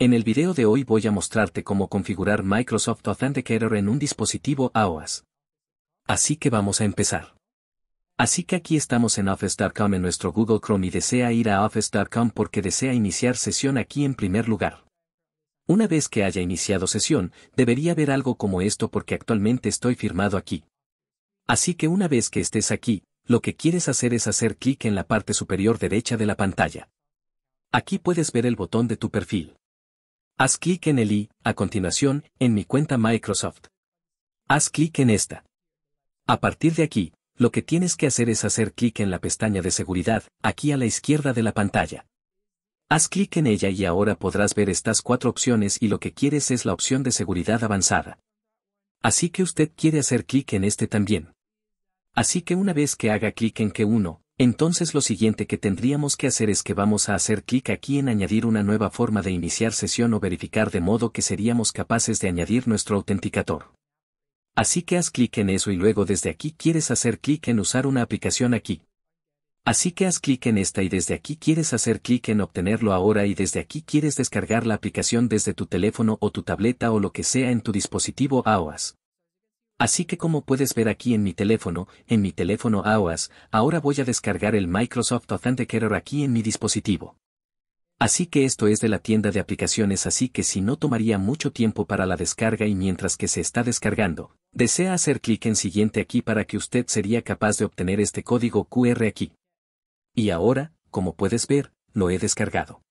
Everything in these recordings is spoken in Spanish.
En el video de hoy voy a mostrarte cómo configurar Microsoft Authenticator en un dispositivo iOS. Así que vamos a empezar. Así que aquí estamos en Office.com en nuestro Google Chrome y desea ir a Office.com porque desea iniciar sesión aquí en primer lugar. Una vez que haya iniciado sesión, debería ver algo como esto porque actualmente estoy firmado aquí. Así que una vez que estés aquí, lo que quieres hacer es hacer clic en la parte superior derecha de la pantalla. Aquí puedes ver el botón de tu perfil. Haz clic en el i, a continuación, en mi cuenta Microsoft. Haz clic en esta. A partir de aquí, lo que tienes que hacer es hacer clic en la pestaña de seguridad, aquí a la izquierda de la pantalla. Haz clic en ella y ahora podrás ver estas cuatro opciones y lo que quieres es la opción de seguridad avanzada. Así que usted quiere hacer clic en este también. Así que una vez que haga clic en que uno, entonces lo siguiente que tendríamos que hacer es que vamos a hacer clic aquí en añadir una nueva forma de iniciar sesión o verificar de modo que seríamos capaces de añadir nuestro autenticador. Así que haz clic en eso y luego desde aquí quieres hacer clic en usar una aplicación aquí. Así que haz clic en esta y desde aquí quieres hacer clic en obtenerlo ahora y desde aquí quieres descargar la aplicación desde tu teléfono o tu tableta o lo que sea en tu dispositivo AOAS. Así que como puedes ver aquí en mi teléfono, en mi teléfono AOAS, ahora voy a descargar el Microsoft Authenticator aquí en mi dispositivo. Así que esto es de la tienda de aplicaciones así que si no tomaría mucho tiempo para la descarga y mientras que se está descargando, desea hacer clic en siguiente aquí para que usted sería capaz de obtener este código QR aquí. Y ahora, como puedes ver, lo he descargado.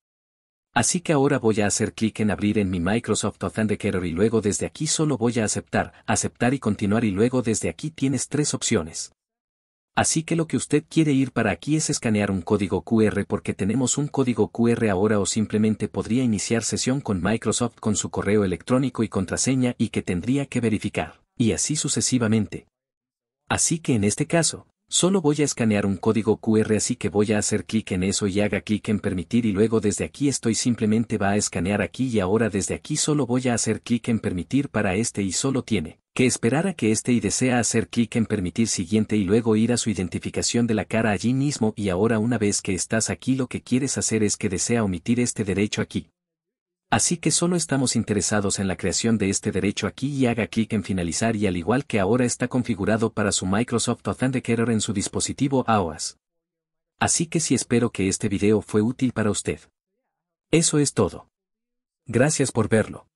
Así que ahora voy a hacer clic en abrir en mi Microsoft Authenticator y luego desde aquí solo voy a aceptar, aceptar y continuar y luego desde aquí tienes tres opciones. Así que lo que usted quiere ir para aquí es escanear un código QR porque tenemos un código QR ahora o simplemente podría iniciar sesión con Microsoft con su correo electrónico y contraseña y que tendría que verificar, y así sucesivamente. Así que en este caso, Solo voy a escanear un código QR así que voy a hacer clic en eso y haga clic en permitir y luego desde aquí estoy simplemente va a escanear aquí y ahora desde aquí solo voy a hacer clic en permitir para este y solo tiene que esperar a que este y desea hacer clic en permitir siguiente y luego ir a su identificación de la cara allí mismo y ahora una vez que estás aquí lo que quieres hacer es que desea omitir este derecho aquí. Así que solo estamos interesados en la creación de este derecho aquí y haga clic en finalizar y al igual que ahora está configurado para su Microsoft Authenticator en su dispositivo AOAS. Así que sí espero que este video fue útil para usted. Eso es todo. Gracias por verlo.